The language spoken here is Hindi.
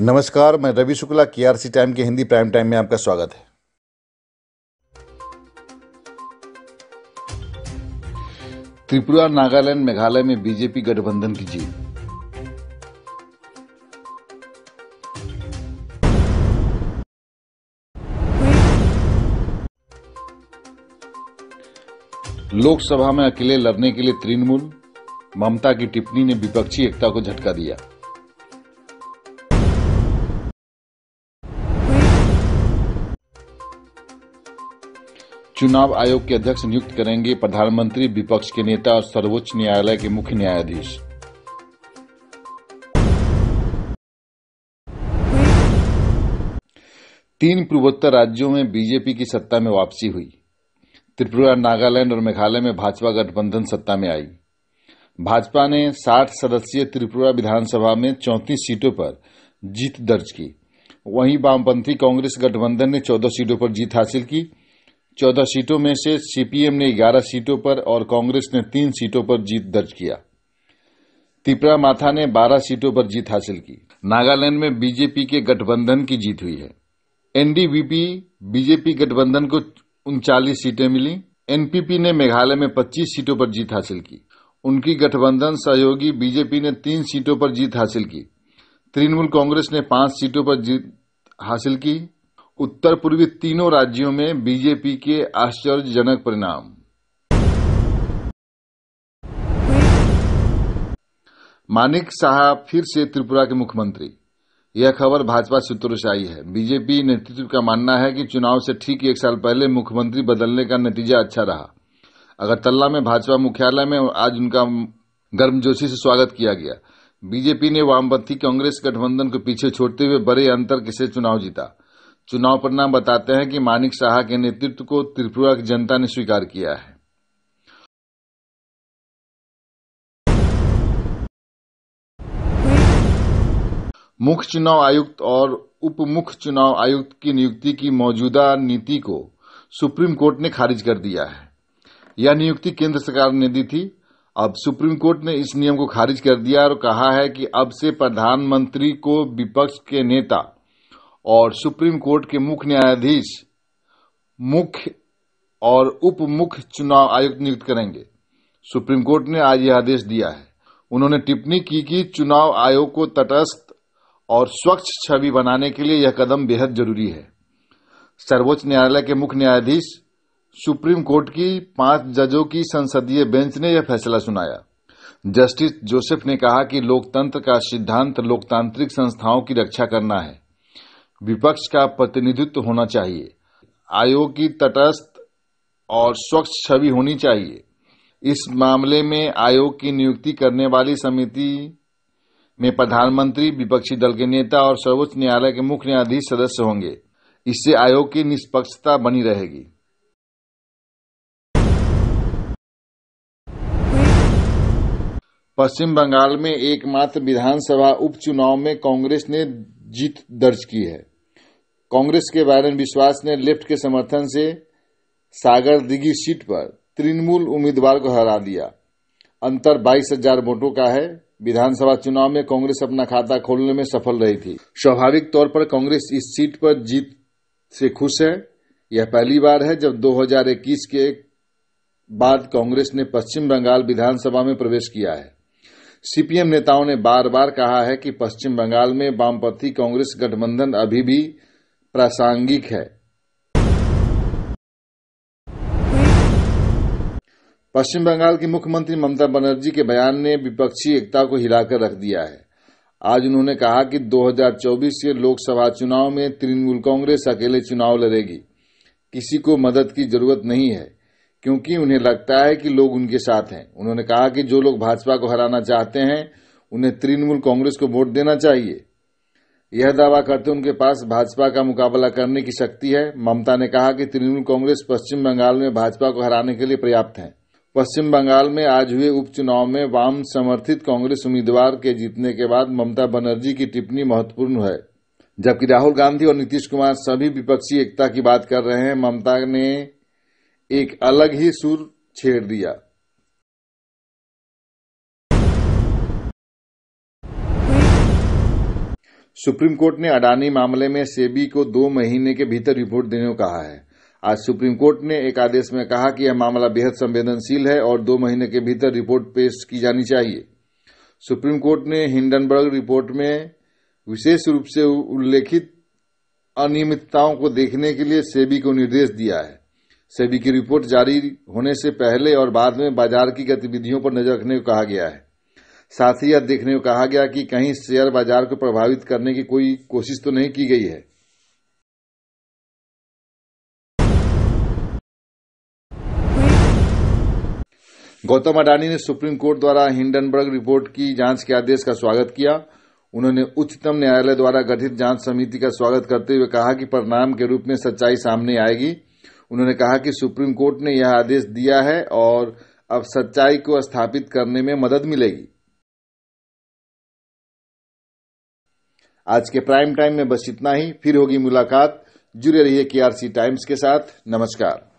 नमस्कार मैं रवि शुक्ला आरसी टाइम के हिंदी प्राइम टाइम में आपका स्वागत है त्रिपुरा नागालैंड मेघालय में बीजेपी गठबंधन की जीत लोकसभा में अकेले लड़ने के लिए तृणमूल ममता की टिप्पणी ने विपक्षी एकता को झटका दिया चुनाव आयोग के अध्यक्ष नियुक्त करेंगे प्रधानमंत्री विपक्ष के नेता और सर्वोच्च न्यायालय के मुख्य न्यायाधीश तीन पूर्वोत्तर राज्यों में बीजेपी की सत्ता में वापसी हुई त्रिपुरा नागालैंड और मेघालय में भाजपा गठबंधन सत्ता में आई भाजपा ने 60 सदस्यीय त्रिपुरा विधानसभा में 34 सीटों पर जीत दर्ज की वहीं वामपंथी कांग्रेस गठबंधन ने 14 सीटों पर जीत हासिल की चौदह सीटों में से सीपीएम ने ग्यारह सीटों पर और कांग्रेस ने तीन सीटों पर जीत दर्ज किया तिपरा माथा ने बारह सीटों पर जीत हासिल की नागालैंड में बीजेपी के गठबंधन की जीत हुई है एनडीवीपी बीजेपी गठबंधन को उनचालीस सीटें मिली एनपीपी ने मेघालय में 25 सीटों पर जीत हासिल की उनकी गठबंधन सहयोगी बीजेपी ने तीन सीटों पर जीत हासिल की तृणमूल कांग्रेस ने पांच सीटों पर जीत हासिल की उत्तर पूर्वी तीनों राज्यों में बीजेपी के आश्चर्यजनक परिणाम मानिक शाह फिर से त्रिपुरा के मुख्यमंत्री यह खबर भाजपा सूत्रों से आई है बीजेपी नेतृत्व का मानना है कि चुनाव से ठीक एक साल पहले मुख्यमंत्री बदलने का नतीजा अच्छा रहा तल्ला में भाजपा मुख्यालय में आज उनका गर्मजोशी से स्वागत किया गया बीजेपी ने वामपंथी कांग्रेस गठबंधन को पीछे छोड़ते हुए बड़े अंतर से चुनाव जीता चुनाव परिणाम बताते हैं कि मानिक शाह के नेतृत्व को त्रिपुरा की जनता ने स्वीकार किया है मुख्य चुनाव आयुक्त और उप मुख्य चुनाव आयुक्त की नियुक्ति की मौजूदा नीति को सुप्रीम कोर्ट ने खारिज कर दिया है यह नियुक्ति केंद्र सरकार ने दी थी अब सुप्रीम कोर्ट ने इस नियम को खारिज कर दिया और कहा है कि अब से प्रधानमंत्री को विपक्ष के नेता और सुप्रीम कोर्ट के मुख्य न्यायाधीश मुख्य और उप मुख्य चुनाव आयुक्त नियुक्त करेंगे सुप्रीम कोर्ट ने आज यह आदेश दिया है उन्होंने टिप्पणी की कि चुनाव आयोग को तटस्थ और स्वच्छ छवि बनाने के लिए यह कदम बेहद जरूरी है सर्वोच्च न्यायालय के मुख्य न्यायाधीश सुप्रीम कोर्ट की पांच जजों की संसदीय बेंच ने यह फैसला सुनाया जस्टिस जोसेफ ने कहा कि लोकतंत्र का सिद्धांत लोकतांत्रिक संस्थाओं की रक्षा करना है विपक्ष का प्रतिनिधित्व होना चाहिए आयोग की तटस्थ और स्वच्छ छवि होनी चाहिए इस मामले में आयोग की नियुक्ति करने वाली समिति में प्रधानमंत्री विपक्षी दल के नेता और सर्वोच्च न्यायालय के मुख्य न्यायाधीश सदस्य होंगे इससे आयोग की निष्पक्षता बनी रहेगी पश्चिम बंगाल में एकमात्र विधानसभा उपचुनाव में कांग्रेस ने जीत दर्ज की है कांग्रेस के वायरन विश्वास ने लेफ्ट के समर्थन से सागर दिघी सीट पर तृणमूल उम्मीदवार को हरा दिया अंतर बाईस हजार वोटों का है विधानसभा चुनाव में कांग्रेस अपना खाता खोलने में सफल रही थी स्वाभाविक तौर पर कांग्रेस इस सीट पर जीत से खुश है यह पहली बार है जब 2021 के बाद कांग्रेस ने पश्चिम बंगाल विधानसभा में प्रवेश किया है सीपीएम नेताओं ने बार बार कहा है कि पश्चिम बंगाल में वामपंथी कांग्रेस गठबंधन अभी भी प्रासंगिक है पश्चिम बंगाल की मुख्यमंत्री ममता बनर्जी के बयान ने विपक्षी एकता को हिलाकर रख दिया है आज उन्होंने कहा कि 2024 के लोकसभा चुनाव में तृणमूल कांग्रेस अकेले चुनाव लड़ेगी किसी को मदद की जरूरत नहीं है क्योंकि उन्हें लगता है कि लोग उनके साथ हैं उन्होंने कहा कि जो लोग भाजपा को हराना चाहते हैं उन्हें तृणमूल कांग्रेस को वोट देना चाहिए यह दावा करते उनके पास भाजपा का मुकाबला करने की शक्ति है ममता ने कहा कि तृणमूल कांग्रेस पश्चिम बंगाल में भाजपा को हराने के लिए पर्याप्त है पश्चिम बंगाल में आज हुए उपचुनाव में वाम समर्थित कांग्रेस उम्मीदवार के जीतने के बाद ममता बनर्जी की टिप्पणी महत्वपूर्ण है जबकि राहुल गांधी और नीतीश कुमार सभी विपक्षी एकता की बात कर रहे हैं ममता ने एक अलग ही सुर छेड़ दिया सुप्रीम कोर्ट ने अडानी मामले में सेबी को दो महीने के भीतर रिपोर्ट देने को कहा है आज सुप्रीम कोर्ट ने एक आदेश में कहा कि यह मामला बेहद संवेदनशील है और दो महीने के भीतर रिपोर्ट पेश की जानी चाहिए सुप्रीम कोर्ट ने हिंडनबर्ग रिपोर्ट में विशेष रूप से उल्लेखित अनियमितताओं को देखने के लिए सेबी को निर्देश दिया है सेबी की रिपोर्ट जारी होने से पहले और बाद में बाजार की गतिविधियों पर नजर रखने को कहा गया है साथ ही यह देखने को कहा गया कि कहीं शेयर बाजार को प्रभावित करने की कोई कोशिश तो नहीं की गई है गौतम अडानी ने सुप्रीम कोर्ट द्वारा हिंडनबर्ग रिपोर्ट की जांच के आदेश का स्वागत किया उन्होंने उच्चतम न्यायालय द्वारा गठित जांच समिति का स्वागत करते हुए कहा कि परिणाम के रूप में सच्चाई सामने आएगी उन्होंने कहा कि सुप्रीम कोर्ट ने यह आदेश दिया है और अब सच्चाई को स्थापित करने में मदद मिलेगी आज के प्राइम टाइम में बस इतना ही फिर होगी मुलाकात जुड़े रहिए के आर टाइम्स के साथ नमस्कार